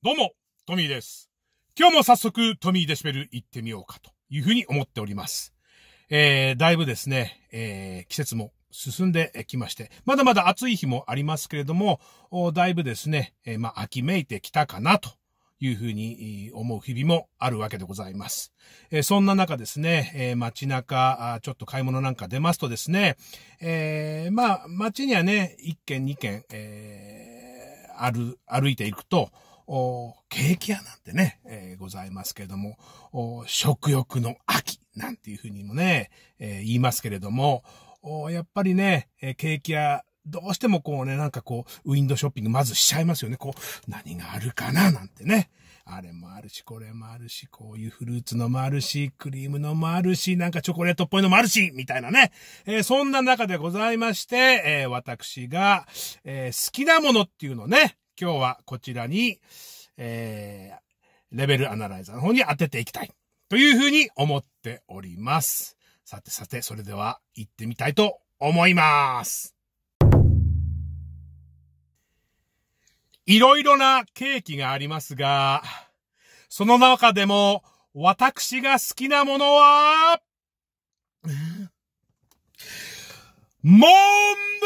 どうも、トミーです。今日も早速、トミーデシベル行ってみようかというふうに思っております。えー、だいぶですね、えー、季節も進んできまして、まだまだ暑い日もありますけれども、だいぶですね、えー、まあ、秋めいてきたかなというふうに思う日々もあるわけでございます。えー、そんな中ですね、えー、街中ちょっと買い物なんか出ますとですね、えー、まあ、街にはね、1軒2軒、えー、歩、歩いていくと、ケーキ屋なんてね、えー、ございますけれども、食欲の秋なんていうふうにもね、えー、言いますけれども、やっぱりね、えー、ケーキ屋、どうしてもこうね、なんかこう、ウィンドショッピングまずしちゃいますよね。こう、何があるかななんてね。あれもあるし、これもあるし、こういうフルーツのもあるし、クリームのもあるし、なんかチョコレートっぽいのもあるし、みたいなね。えー、そんな中でございまして、えー、私が、えー、好きなものっていうのをね、今日はこちらに、えー、レベルアナライザーの方に当てていきたい。というふうに思っております。さてさて、それでは行ってみたいと思います。いろいろなケーキがありますが、その中でも私が好きなものは、モ ン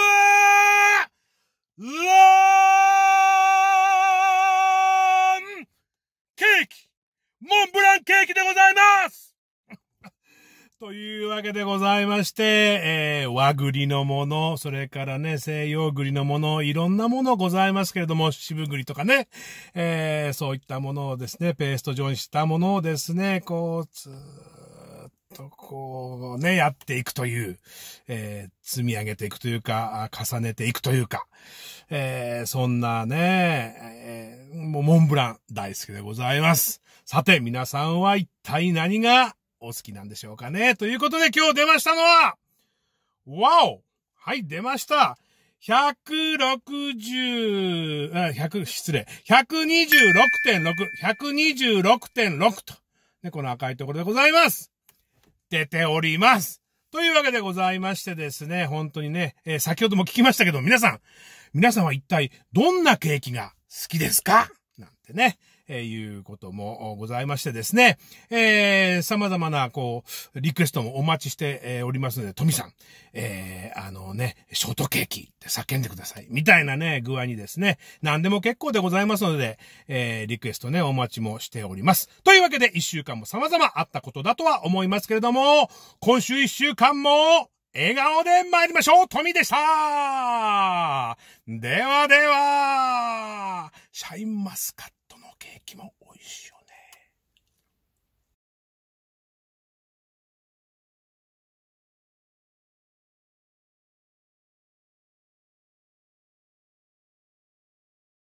モンブランケーキでございます というわけでございまして、えー、和栗のもの、それからね、西洋栗のもの、いろんなものございますけれども、渋栗とかね、えー、そういったものをですね、ペースト状にしたものをですね、こう、ずーとこうね、やっていくという、えー、積み上げていくというか、重ねていくというか、えー、そんなね、えー、もうモンブラン大好きでございます。さて、皆さんは一体何がお好きなんでしょうかねということで今日出ましたのは、わおはい、出ました160、あ、100、失礼。126.6、126.6と。ね、この赤いところでございます。出ております。というわけでございましてですね、本当にね、えー、先ほども聞きましたけど、皆さん、皆さんは一体どんなケーキが好きですかなんてね、えいうこともございましてですね、えー、様々な、こう、リクエストもお待ちして、えおりますので、富さん、えー、あのね、ショートケーキって叫んでください。みたいなね、具合にですね、何でも結構でございますので、えー、リクエストね、お待ちもしております。というわけで、一週間も様々あったことだとは思いますけれども、今週一週間も、笑顔で参りましょう富でしたではではシャインマスカットちも美味しいよ